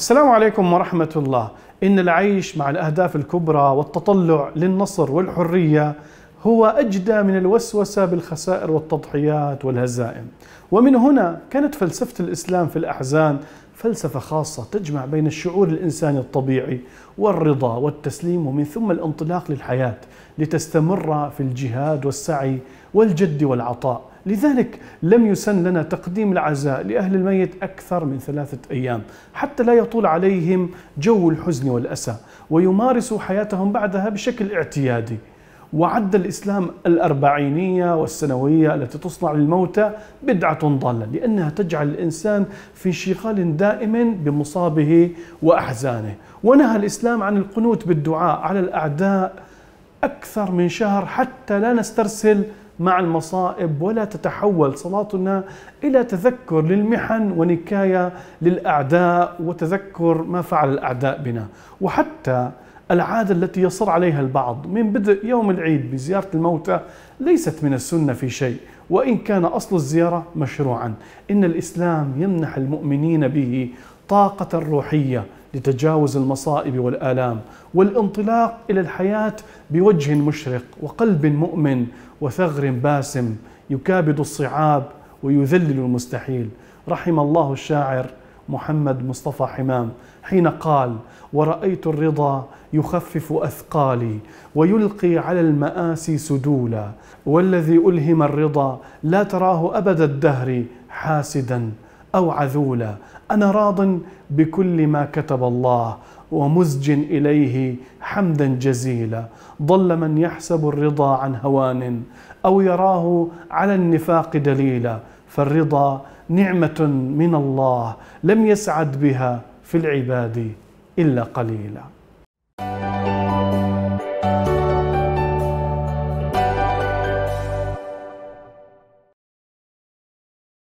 السلام عليكم ورحمة الله إن العيش مع الأهداف الكبرى والتطلع للنصر والحرية هو أجدى من الوسوسة بالخسائر والتضحيات والهزائم ومن هنا كانت فلسفة الإسلام في الأحزان فلسفة خاصة تجمع بين الشعور الإنساني الطبيعي والرضا والتسليم ومن ثم الانطلاق للحياة لتستمر في الجهاد والسعي والجد والعطاء لذلك لم يسن لنا تقديم العزاء لأهل الميت أكثر من ثلاثة أيام حتى لا يطول عليهم جو الحزن والأسى ويمارسوا حياتهم بعدها بشكل اعتيادي وعد الإسلام الأربعينية والسنوية التي تصنع للموتى بدعة ضالة لأنها تجعل الإنسان في انشغال دائم بمصابه وأحزانه ونهى الإسلام عن القنوت بالدعاء على الأعداء أكثر من شهر حتى لا نسترسل مع المصائب ولا تتحول صلاتنا الى تذكر للمحن ونكايه للاعداء وتذكر ما فعل الاعداء بنا وحتى العادة التي يصر عليها البعض من بدء يوم العيد بزيارة الموتى ليست من السنة في شيء وإن كان أصل الزيارة مشروعا إن الإسلام يمنح المؤمنين به طاقة روحية لتجاوز المصائب والآلام والانطلاق إلى الحياة بوجه مشرق وقلب مؤمن وثغر باسم يكابد الصعاب ويذلل المستحيل رحم الله الشاعر محمد مصطفى حمام حين قال ورأيت الرضا يخفف أثقالي ويلقي على المآسي سدولا والذي ألهم الرضا لا تراه أبد الدهر حاسدا أو عذولا أنا راض بكل ما كتب الله ومزج إليه حمدا جزيلا ضل من يحسب الرضا عن هوان أو يراه على النفاق دليلا فالرضا نعمه من الله لم يسعد بها في العباد الا قليلا